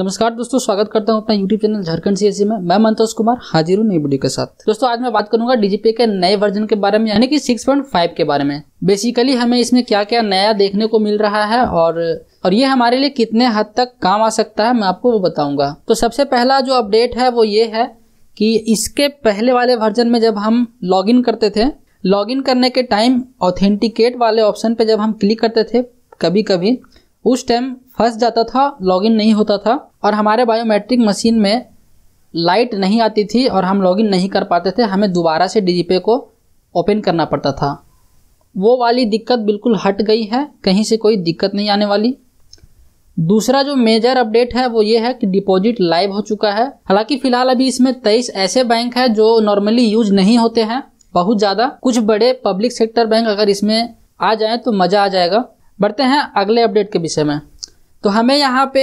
नमस्कार दोस्तों स्वागत करता हूं अपना YouTube channel Jharkhand C e में मैं मंतोष कुमार हाजिर हूं नई वीडियो के साथ दोस्तों आज मैं बात करूंगा डीजीपी के नए वर्जन के बारे में यानी कि 6.5 के बारे में बेसिकली हमें इसमें क्या क्या नया देखने को मिल रहा है और और ये हमारे लिए कितने हद तक काम आ सकता है मैं आपको वो बताऊंगा तो सबसे पहला जो अपडेट है वो ये है कि इसके पहले वाले वर्जन में जब हम लॉगिन करते थे लॉगिन करने के टाइम ऑथेंटिकेट वाले ऑप्शन पे जब हम क्लिक करते थे कभी कभी उस टाइम फंस जाता था लॉगिन नहीं होता था और हमारे बायोमेट्रिक मशीन में लाइट नहीं आती थी और हम लॉगिन नहीं कर पाते थे हमें दोबारा से डीजीपे को ओपन करना पड़ता था वो वाली दिक्कत बिल्कुल हट गई है कहीं से कोई दिक्कत नहीं आने वाली दूसरा जो मेजर अपडेट है वो ये है कि डिपॉजिट लाइव हो चुका है हालांकि फिलहाल अभी इसमें तेईस ऐसे बैंक हैं जो नॉर्मली यूज नहीं होते हैं बहुत ज़्यादा कुछ बड़े पब्लिक सेक्टर बैंक अगर इसमें आ जाए तो मज़ा आ जाएगा बढ़ते हैं अगले अपडेट के विषय में तो हमें यहाँ पे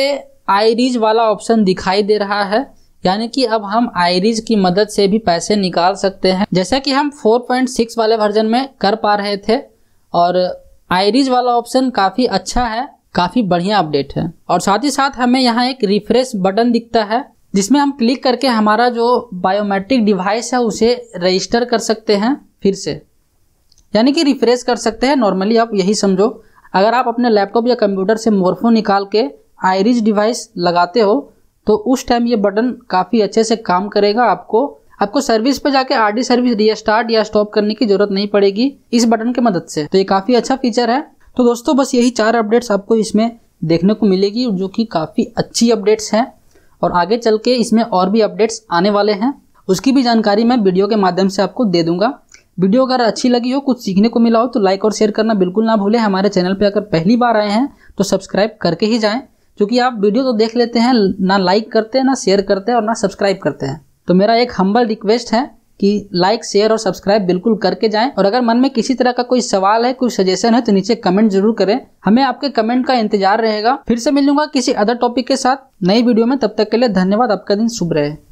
आईरीज वाला ऑप्शन दिखाई दे रहा है यानी कि अब हम आईरीज की मदद से भी पैसे निकाल सकते हैं जैसा कि हम 4.6 वाले वर्जन में कर पा रहे थे और आईरीज वाला ऑप्शन काफ़ी अच्छा है काफ़ी बढ़िया अपडेट है और साथ ही साथ हमें यहाँ एक रिफ्रेश बटन दिखता है जिसमें हम क्लिक करके हमारा जो बायोमेट्रिक डिवाइस है उसे रजिस्टर कर सकते हैं फिर से यानी कि रिफ्रेश कर सकते हैं नॉर्मली आप यही समझो अगर आप अपने लैपटॉप या कंप्यूटर से मोरफो निकाल के आयरिज डिवाइस लगाते हो तो उस टाइम ये बटन काफ़ी अच्छे से काम करेगा आपको आपको सर्विस पे जाके डी सर्विस रीस्टार्ट या स्टॉप करने की जरूरत नहीं पड़ेगी इस बटन की मदद से तो ये काफ़ी अच्छा फीचर है तो दोस्तों बस यही चार अपडेट्स आपको इसमें देखने को मिलेगी जो कि काफ़ी अच्छी अपडेट्स हैं और आगे चल के इसमें और भी अपडेट्स आने वाले हैं उसकी भी जानकारी मैं वीडियो के माध्यम से आपको दे दूंगा वीडियो अगर अच्छी लगी हो कुछ सीखने को मिला हो तो लाइक और शेयर करना बिल्कुल ना भूलें हमारे चैनल पर अगर पहली बार आए हैं तो सब्सक्राइब करके ही जाएं क्योंकि आप वीडियो तो देख लेते हैं ना लाइक करते हैं ना शेयर करते हैं और ना सब्सक्राइब करते हैं तो मेरा एक हम्बल रिक्वेस्ट है कि लाइक शेयर और सब्सक्राइब बिल्कुल करके जाएं और अगर मन में किसी तरह का कोई सवाल है कोई सजेशन है तो नीचे कमेंट जरूर करें हमें आपके कमेंट का इंतजार रहेगा फिर से मिलूंगा किसी अदर टॉपिक के साथ नई वीडियो में तब तक के लिए धन्यवाद आपका दिन शुभ रहे